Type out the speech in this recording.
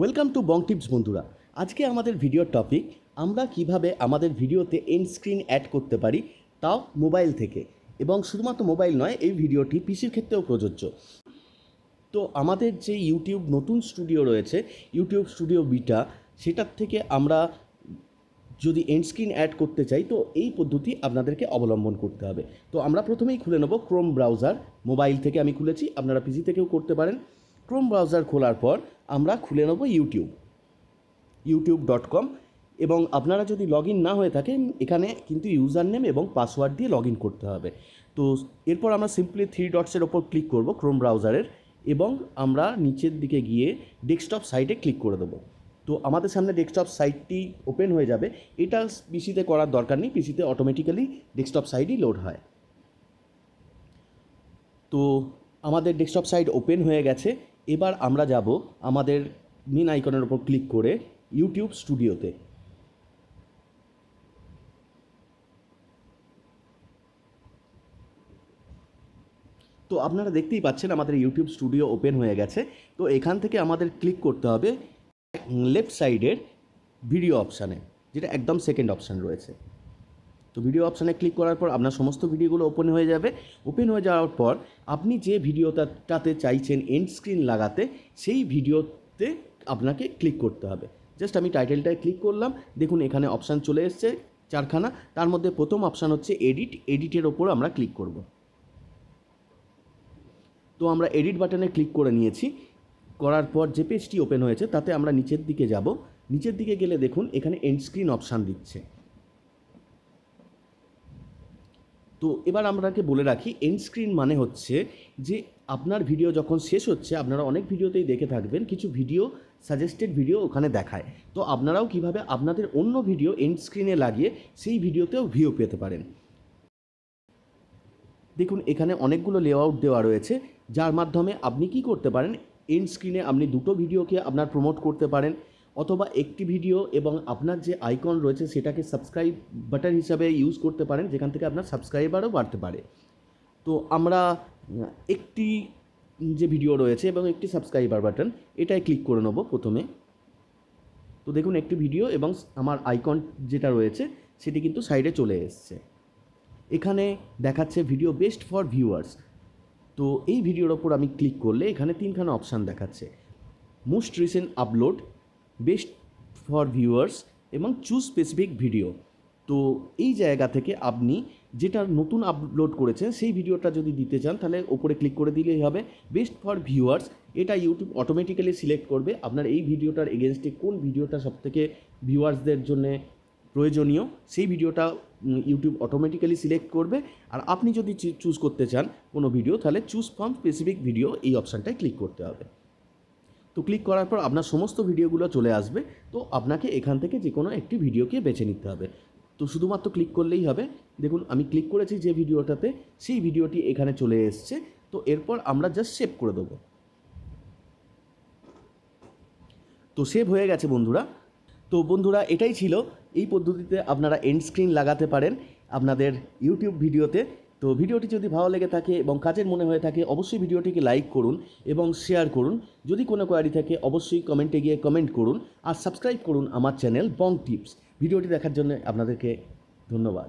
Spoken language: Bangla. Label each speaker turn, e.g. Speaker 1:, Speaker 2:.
Speaker 1: ওয়েলকাম টু বং টিপস বন্ধুরা আজকে আমাদের ভিডিওর টপিক আমরা কিভাবে আমাদের ভিডিওতে এন্ড স্ক্রিন অ্যাড করতে পারি তাও মোবাইল থেকে এবং শুধুমাত্র মোবাইল নয় এই ভিডিওটি পিসির ক্ষেত্রেও প্রযোজ্য তো আমাদের যে ইউটিউব নতুন স্টুডিও রয়েছে ইউটিউব স্টুডিও বিটা সেটার থেকে আমরা যদি এন্ড স্ক্রিন অ্যাড করতে চাই তো এই পদ্ধতি আপনাদেরকে অবলম্বন করতে হবে তো আমরা প্রথমেই খুলে নেব ক্রোম ব্রাউজার মোবাইল থেকে আমি খুলেছি আপনারা পিসি থেকেও করতে পারেন ক্রোম ব্রাউজার খোলার পর আমরা খুলে নেব ইউটিউব ইউটিউব ডট কম এবং আপনারা যদি লগ না হয়ে থাকেন এখানে কিন্তু ইউজার নেম এবং পাসওয়ার্ড দিয়ে লগ করতে হবে তো এরপর আমরা সিম্পলি থ্রি ডটসের ওপর ক্লিক করব ক্রোম ব্রাউজারের এবং আমরা নিচের দিকে গিয়ে ডেস্কটপ সাইটে ক্লিক করে দেবো তো আমাদের সামনে ডেস্কটপ সাইটটি ওপেন হয়ে যাবে এটা পিসিতে করার দরকার নেই পিসিতে অটোমেটিক্যালি ডেস্কটপ সাইটই লোড হয় তো আমাদের ডেস্কটপ সাইট ওপেন হয়ে গেছে এবার আমরা যাব আমাদের মিন আইকনের ওপর ক্লিক করে ইউটিউব স্টুডিওতে তো আপনারা দেখতেই পাচ্ছেন আমাদের ইউটিউব স্টুডিও ওপেন হয়ে গেছে তো এখান থেকে আমাদের ক্লিক করতে হবে লেফট সাইডের ভিডিও অপশানে যেটা একদম সেকেন্ড অপশান রয়েছে তো ভিডিও অপশানে ক্লিক করার পর আপনার সমস্ত ভিডিওগুলো ওপেন হয়ে যাবে ওপেন হয়ে যাওয়ার পর আপনি যে ভিডিওটাতে চাইছেন এন্ড স্ক্রিন লাগাতে সেই ভিডিওতে আপনাকে ক্লিক করতে হবে জাস্ট আমি টাইটেলটায় ক্লিক করলাম দেখুন এখানে অপশান চলে এসছে চারখানা তার মধ্যে প্রথম অপশান হচ্ছে এডিট এডিটের ওপর আমরা ক্লিক করব তো আমরা এডিট বাটনে ক্লিক করে নিয়েছি করার পর যে পেজটি ওপেন হয়েছে তাতে আমরা নিচের দিকে যাব নিচের দিকে গেলে দেখুন এখানে এন্ড স্ক্রিন অপশান দিচ্ছে তো এবার আপনাকে বলে রাখি এন্ড স্ক্রিন মানে হচ্ছে যে আপনার ভিডিও যখন শেষ হচ্ছে আপনারা অনেক ভিডিওতেই দেখে থাকবেন কিছু ভিডিও সাজেস্টেড ভিডিও ওখানে দেখায় তো আপনারাও কিভাবে আপনাদের অন্য ভিডিও এন্ড স্ক্রিনে লাগিয়ে সেই ভিডিওতেও ভিউ পেতে পারেন দেখুন এখানে অনেকগুলো লেআউট দেওয়া রয়েছে যার মাধ্যমে আপনি কি করতে পারেন এন্ড স্ক্রিনে আপনি দুটো ভিডিওকে আপনার প্রমোট করতে পারেন অথবা একটি ভিডিও এবং আপনার যে আইকন রয়েছে সেটাকে সাবস্ক্রাইব বাটন হিসাবে ইউজ করতে পারেন যেখান থেকে আপনার সাবস্ক্রাইবারও বাড়তে পারে তো আমরা একটি যে ভিডিও রয়েছে এবং একটি সাবস্ক্রাইবার বাটন এটাই ক্লিক করে নেবো প্রথমে তো দেখুন একটি ভিডিও এবং আমার আইকন যেটা রয়েছে সেটি কিন্তু সাইডে চলে এসছে এখানে দেখাচ্ছে ভিডিও বেস্ট ফর ভিউয়ার্স তো এই ভিডিওর ওপর আমি ক্লিক করলে এখানে তিনখানা অপশান দেখাচ্ছে most recent upload best for viewers এবং চুজ স্পেসিফিক ভিডিও তো এই জায়গা থেকে আপনি যেটা নতুন আপলোড করেছেন সেই ভিডিওটা যদি দিতে চান তাহলে ওপরে ক্লিক করে দিলেই হবে বেস্ট ফর ভিউয়ার্স এটা ইউটিউব অটোমেটিক্যালি সিলেক্ট করবে আপনার এই ভিডিওটার এগেনস্টে কোন ভিডিওটা সবথেকে ভিউয়ার্সদের জন্যে প্রয়োজনীয় সেই ভিডিওটা ইউটিউব অটোমেটিক্যালি সিলেক্ট করবে আর আপনি যদি চুজ করতে চান কোনো ভিডিও তাহলে চুজ ফ্রম স্পেসিফিক ভিডিও এই অপশানটায় ক্লিক করতে হবে তো ক্লিক করার পর আপনার সমস্ত ভিডিওগুলো চলে আসবে তো আপনাকে এখান থেকে যে কোনো একটি ভিডিওকে বেছে নিতে হবে তো শুধুমাত্র ক্লিক করলেই হবে দেখুন আমি ক্লিক করেছি যে ভিডিওটাতে সেই ভিডিওটি এখানে চলে এসছে তো এরপর আমরা জাস্ট সেভ করে দেবো তো সেভ হয়ে গেছে বন্ধুরা তো বন্ধুরা এটাই ছিল এই পদ্ধতিতে আপনারা এন্ড স্ক্রিন লাগাতে পারেন আপনাদের ইউটিউব ভিডিওতে তো ভিডিওটি যদি ভালো লেগে থাকে এবং কাজের মনে হয়ে থাকে অবশ্যই ভিডিওটিকে লাইক করুন এবং শেয়ার করুন যদি কোনো কোয়ারি থাকে অবশ্যই কমেন্টে গিয়ে কমেন্ট করুন আর সাবস্ক্রাইব করুন আমার চ্যানেল বং টিপস ভিডিওটি দেখার জন্য আপনাদেরকে ধন্যবাদ